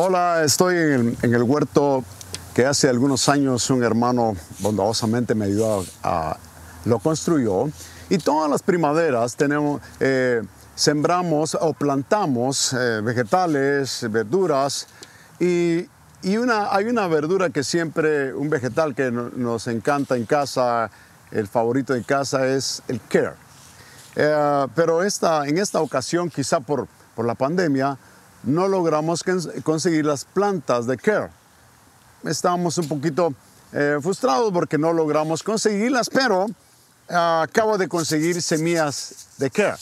Hola, estoy en, el huerto que hace algunos años un hermano bondadosamente me ayudó a, lo construyó y todas las primaveras tenemos eh, sembramos o plantamos eh, vegetales, verduras y, hay una verdura que siempre, un vegetal que nos encanta en casa, el favorito de casa es el care. Eh, pero esta, en esta ocasión, quizá por la pandemia, no logramos conseguir las plantas de care. Estábamos un poquito eh, frustrados porque no logramos conseguirlas, pero ah, acabo de conseguir semillas de care.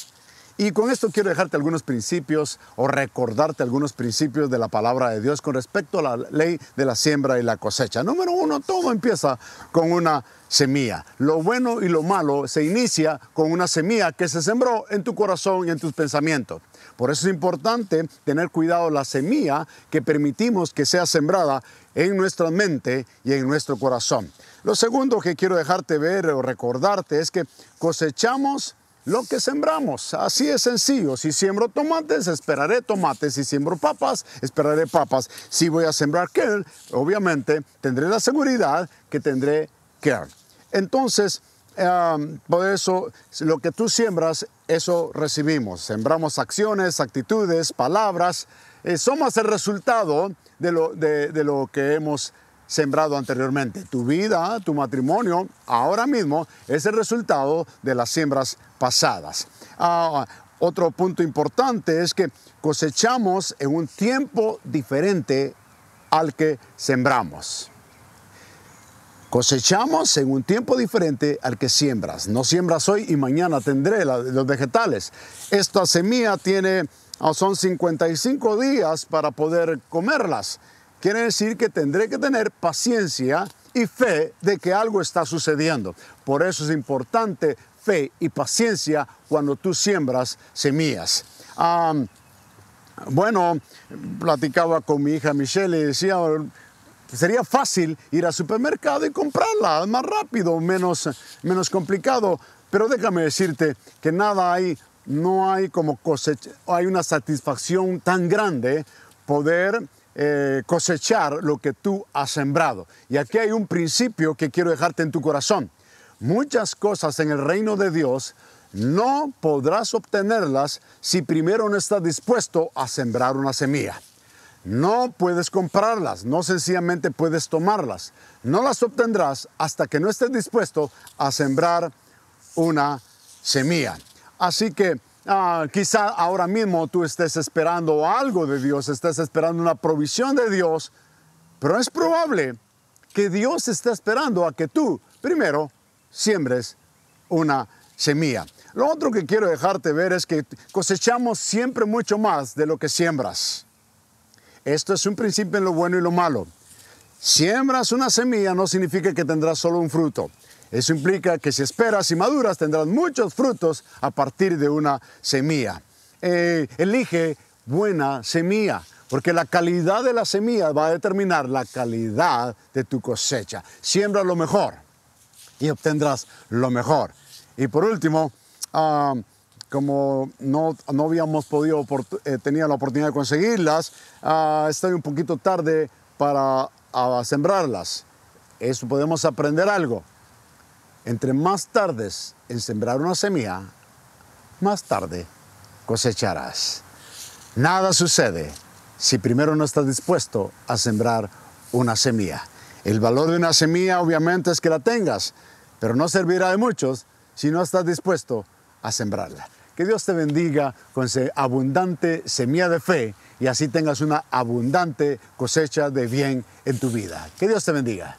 Y con esto quiero dejarte algunos principios o recordarte algunos principios de la palabra de Dios con respecto a la ley de la siembra y la cosecha. Número uno, todo empieza con una semilla. Lo bueno y lo malo se inicia con una semilla que se sembró en tu corazón y en tus pensamientos. Por eso es importante tener cuidado la semilla que permitimos que sea sembrada en nuestra mente y en nuestro corazón. Lo segundo que quiero dejarte ver o recordarte es que cosechamos lo que sembramos. Así es sencillo. Si siembro tomates, esperaré tomates. Si siembro papas, esperaré papas. Si voy a sembrar kale, obviamente tendré la seguridad que tendré kale. Entonces, em, por eso, lo que tú siembras, eso recibimos. Sembramos acciones, actitudes, palabras. Eh, somos el resultado de lo, de lo que hemos sembrado anteriormente. Tu vida, tu matrimonio, ahora mismo es el resultado de las siembras pasadas. Ah, otro punto importante es que cosechamos en un tiempo diferente al que sembramos. Cosechamos en un tiempo diferente al que siembras. No siembras hoy y mañana tendré los vegetales. Esta semilla tiene, ah, son 55 días para poder comerlas. Quiere decir que tendré que tener paciencia y fe de que algo está sucediendo. Por eso es importante fe y paciencia cuando tú siembras semillas. bueno, platicaba con mi hija Michelle y decía, sería fácil ir al supermercado y comprarla, más rápido, menos, menos complicado. Pero déjame decirte que nada hay, no hay como cosecha, hay una satisfacción tan grande poder eh, cosechar lo que tú has sembrado. Y aquí hay un principio que quiero dejarte en tu corazón. Muchas cosas en el reino de Dios no podrás obtenerlas si primero no estás dispuesto a sembrar una semilla. No puedes comprarlas, no sencillamente puedes tomarlas. No las obtendrás hasta que no estés dispuesto a sembrar una semilla. Así que Ah, quizá ahora mismo tú estés esperando algo de Dios, estás esperando una provisión de Dios, pero es probable que Dios esté esperando a que tú, primero, siembres una semilla. Lo otro que quiero dejarte ver es que cosechamos siempre mucho más de lo que siembras. Esto es un principio en lo bueno y lo malo. Siembras una semilla no significa que tendrás solo un fruto. Eso implica que si esperas y maduras tendrás muchos frutos a partir de una semilla. Eh, elige buena semilla, porque la calidad de la semilla va a determinar la calidad de tu cosecha. Siembra lo mejor y obtendrás lo mejor. Y por último, como no, habíamos podido, eh, tenía la oportunidad de conseguirlas, ah, estoy un poquito tarde para a sembrarlas. Eso podemos aprender algo. Entre más tardes en sembrar una semilla, más tarde cosecharás. Nada sucede si primero no estás dispuesto a sembrar una semilla. El valor de una semilla obviamente es que la tengas, pero no servirá de muchos si no estás dispuesto a sembrarla. Que Dios te bendiga con abundante semilla de fe y así tengas una abundante cosecha de bien en tu vida. Que Dios te bendiga.